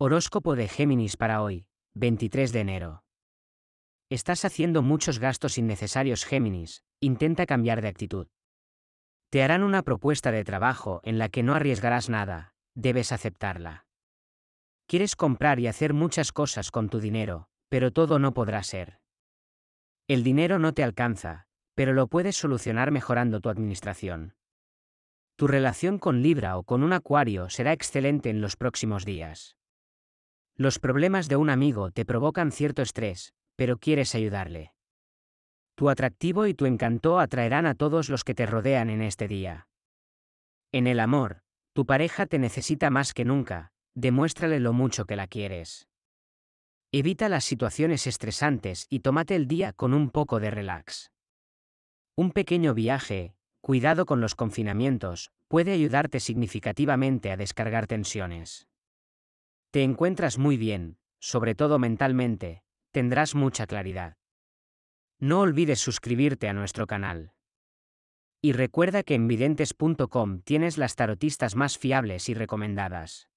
Horóscopo de Géminis para hoy, 23 de enero. Estás haciendo muchos gastos innecesarios Géminis, intenta cambiar de actitud. Te harán una propuesta de trabajo en la que no arriesgarás nada, debes aceptarla. Quieres comprar y hacer muchas cosas con tu dinero, pero todo no podrá ser. El dinero no te alcanza, pero lo puedes solucionar mejorando tu administración. Tu relación con Libra o con un Acuario será excelente en los próximos días. Los problemas de un amigo te provocan cierto estrés, pero quieres ayudarle. Tu atractivo y tu encanto atraerán a todos los que te rodean en este día. En el amor, tu pareja te necesita más que nunca, demuéstrale lo mucho que la quieres. Evita las situaciones estresantes y tómate el día con un poco de relax. Un pequeño viaje, cuidado con los confinamientos, puede ayudarte significativamente a descargar tensiones. Te encuentras muy bien, sobre todo mentalmente, tendrás mucha claridad. No olvides suscribirte a nuestro canal. Y recuerda que en videntes.com tienes las tarotistas más fiables y recomendadas.